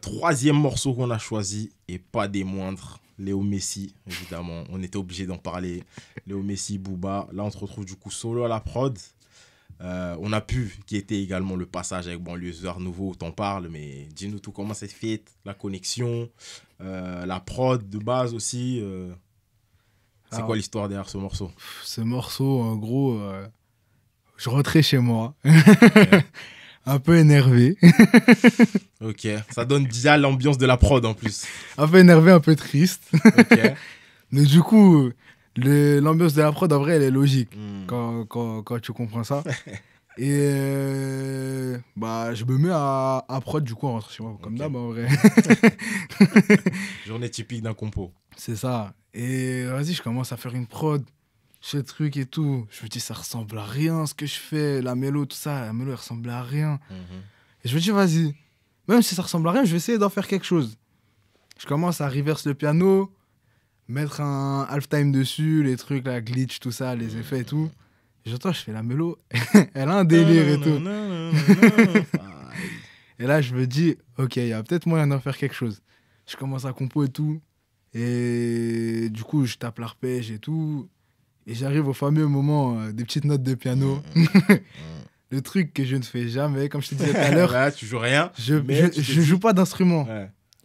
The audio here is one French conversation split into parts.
troisième morceau qu'on a choisi, et pas des moindres, Léo Messi, évidemment. On était obligé d'en parler. Léo Messi, Booba. Là, on se retrouve du coup solo à la prod. Euh, on a pu qui était également le passage avec Banlieuseur Nouveau, t'en parle, mais dis-nous tout comment c'est fait, la connexion, euh, la prod de base aussi. Euh, c'est quoi l'histoire derrière ce morceau Ce morceau, en gros, je rentrais chez moi. un peu énervé. ok, ça donne déjà l'ambiance de la prod en plus. Un peu énervé, un peu triste. Ok. Mais du coup, l'ambiance de la prod, en vrai, elle est logique hmm. quand, tu comprends ça. Et euh, bah, je me mets à, à prod du coup en chez comme d'hab en vrai. Journée typique d'un compo. C'est ça. Et vas-y, je commence à faire une prod ce truc et tout. Je me dis, ça ressemble à rien ce que je fais, la mélo, tout ça, la mélo, elle ressemble à rien. Et je me dis, vas-y, même si ça ressemble à rien, je vais essayer d'en faire quelque chose. Je commence à reverse le piano, mettre un half-time dessus, les trucs, la glitch, tout ça, les effets et tout. J'entends, je fais la mélo, elle a un délire et tout. et là, je me dis, ok, il y a peut-être moyen d'en faire quelque chose. Je commence à compo et tout. Et du coup, je tape l'arpège et tout. Et j'arrive au fameux moment euh, des petites notes de piano. Mm, mm, le truc que je ne fais jamais, comme je te disais tout à l'heure. Bah, tu joues rien. Je ne joue pas d'instrument.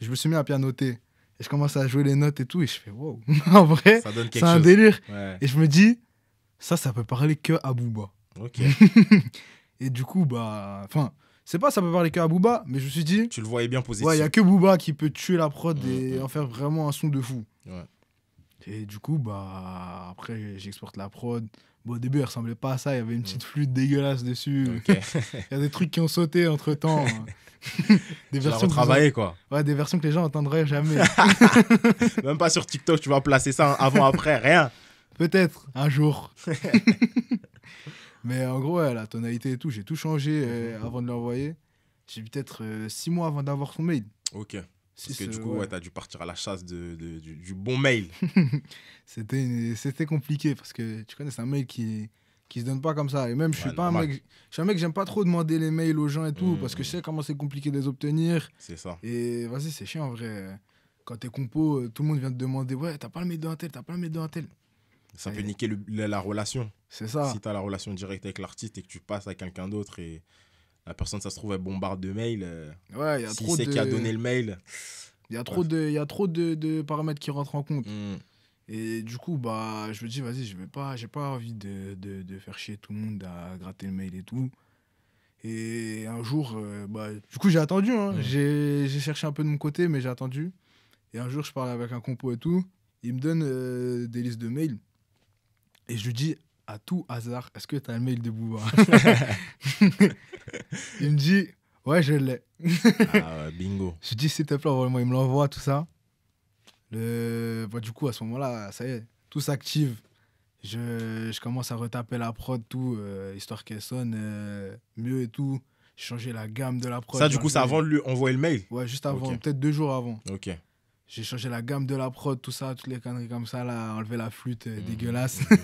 Je me suis mis à pianoter. Et je commence à jouer les notes et tout. Et je fais, wow, en vrai, c'est un délire. Et je me dis, ça, ça peut parler que à Booba. et du coup, bah. Enfin, c'est pas ça peut parler que à Booba, mais je me suis dit. Tu le voyais bien positif. il n'y a que Booba qui peut tuer la prod mm, et en faire vraiment un son de fou. Ouais. Et du coup, bah, après, j'exporte la prod. au début, elle ressemblait pas à ça. Il y avait une mm. petite flûte dégueulasse dessus. Il y a des trucs qui ont sauté entre temps. des versions travaillées, quoi. Ouais, des versions que les gens n'entendraient jamais. Même pas sur TikTok, tu vas placer ça avant-après, rien. Peut-être, un jour. Mais en gros, la tonalité et tout, j'ai tout changé euh, mhm. avant de l'envoyer. J'ai peut-être euh, six mois avant d'avoir son mail. Ok. Parce que du coup, tu as dû partir à la chasse du, bon mail. C'était compliqué parce que tu connais, c'est un mail qui, qui se donne pas comme ça. Et même, je suis pas un mec, je suis un mec, j'aime pas trop demander les mails aux gens et tout parce que je hmm. sais comment c'est compliqué de les obtenir. C'est ça. Et vas-y, c'est chiant en vrai. Quand t'es compo, euh, tout le monde vient te demander Ouais, t'as pas le mail d'un tel, t'as pas le mail d'un tel. Ça peut niquer la, la relation. C'est ça. Si t'as la relation directe avec l'artiste et que tu passes à quelqu'un d'autre et la personne, ça se trouve, elle bombarde de mails. Euh, ouais, il y a trop de... qui a donné le mail. Il y a trop, de, y a trop de, de, paramètres qui rentrent en compte. Hmm. Et du coup, bah, je me dis, vas-y, je vais pas, j'ai pas envie de, de, de, faire chier tout le monde à gratter le mail et tout. Et un jour, euh, bah, du coup, j'ai attendu. Hein. J'ai, j'ai cherché un peu de mon côté, mais j'ai attendu. Et un jour, je parle avec un compo et tout. Il me donne euh, des listes de mails. Et je lui dis, à tout hasard, est-ce que tu as le mail de Bouba Il me dit, ouais, je l'ai. ah, bingo. Je dis, s'il te plaît, vraiment, il me l'envoie, tout ça. Le... Bah, du coup, à ce moment-là, ça y est, tout s'active. Je... commence à retaper la prod, tout, euh, histoire qu'elle sonne euh, mieux et tout. Changer la gamme de la prod. Ça, du coup, c'est avant de lui envoyer le mail Ouais, juste avant, peut-être deux jours avant. Ok j'ai changé la gamme de la prod, tout ça, toutes les conneries comme ça, là, la flûte euh, mmh. dégueulasse. Mmh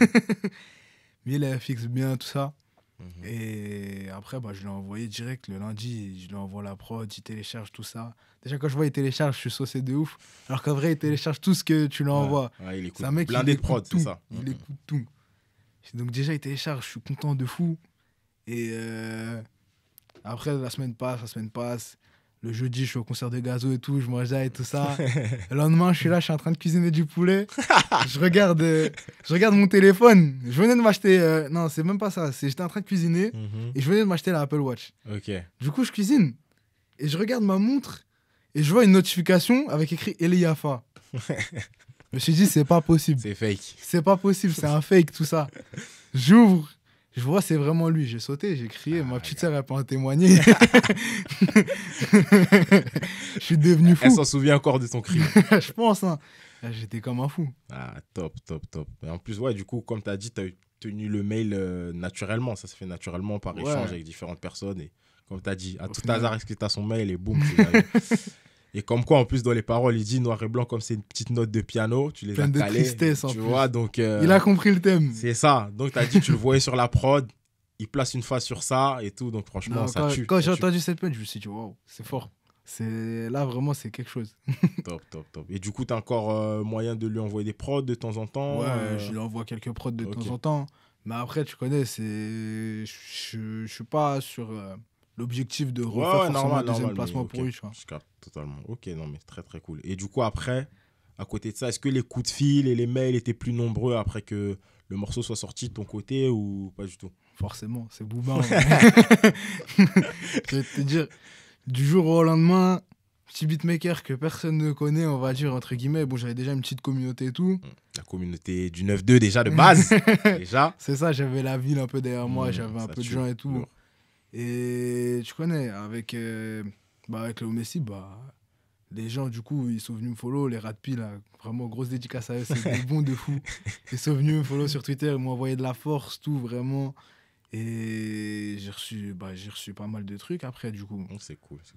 mais il fixe bien tout ça. Mhm. Et après, bah, je l'ai envoyé direct le lundi. Je lui envoie la prod, il télécharge tout ça. Déjà, quand je vois, il télécharge, je suis saucé de ouf. Alors qu'en vrai, il télécharge tout ce que tu lui envoies. il blindé de prod, tout ça. Il mhm. écoute tout. Donc, déjà, il télécharge, je suis content de fou. Et euh, après, la semaine passe, la semaine passe. Le jeudi, je suis au concert de Gazo et tout, je mange et tout ça. le lendemain, je suis là, je suis en train de cuisiner du poulet. je regarde, euh, je regarde mon téléphone. Je venais de m'acheter. Euh, non, c'est même pas ça. C'est j'étais en train de cuisiner mhm. et je venais de m'acheter la Apple Watch. Ok. Du coup, je cuisine et je regarde ma montre et je vois une notification avec écrit Eliafa. je me suis dit, c'est pas possible. C'est fake. C'est pas possible, c'est un fake tout ça. J'ouvre je vois, c'est vraiment lui. J'ai sauté, j'ai crié. ma ah, petite sœur, n'a pas en témoigné. je suis devenu fou. Elle s'en souvient encore de ton cri. je pense. Hein. Ah, j'étais comme un fou. Ah, top, top, top. Et en plus, ouais, du coup, comme tu as dit, tu as tenu le mail euh, naturellement. Ça se fait naturellement par échange avec différentes personnes. Et comme tu as dit, à tout hasard, est-ce que tu as son mail et boum, Et comme quoi, en plus, dans les paroles, il dit noir et blanc, comme c'est une petite note de piano, tu les Plein as de tristesse, en tu vois, donc... Euh, il a compris le thème. C'est ça. Donc, tu as dit, tu le voyais sur la prod, il place une phrase sur ça et tout. Donc, franchement, ça tue. quand j'ai entendu cette punch je me suis dit, waouh, c'est fort. C'est Là, vraiment, c'est quelque chose. Top, top, top. Et du coup, tu as encore euh, moyen de lui envoyer des prods de temps en temps. Ouais, euh, je lui envoie quelques prods de temps en temps. Mais après, tu connais, c'est. Je je suis pas sur l'objectif de refaire forcément un placement pour lui. Je capte totalement. Ok, non, mais très très cool. Et du coup, après, à côté de ça, est-ce que les coups de fil et les mails étaient plus nombreux après que le morceau soit sorti de ton côté ou pas du tout Forcément, c'est boubin. Hein. je vais te dire, du jour au lendemain, petit beatmaker que personne ne connaît, on va dire, entre guillemets. Bon, j'avais déjà une petite communauté et tout. Mmh, la communauté du 9-2 déjà de base. déjà. C'est ça, j'avais la ville un peu derrière moi, mmh, j'avais un peu de gens et tout. Mmh. Et tu connais, avec, euh, bah, avec Léo Messi, bah, les gens, du coup, ils sont venus me follow, les radpi là, vraiment grosse dédicace à eux, c'est des bons de fou. Ils sont venus me follow sur Twitter, ils m'ont envoyé de la force, tout, vraiment. Et j'ai reçu, bah, j'ai reçu pas mal de trucs après, du coup. Oh, c'est cool, c'est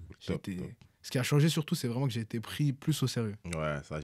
cool. Ce qui a changé surtout, c'est vraiment que j'ai été pris plus au sérieux. Ouais, ça,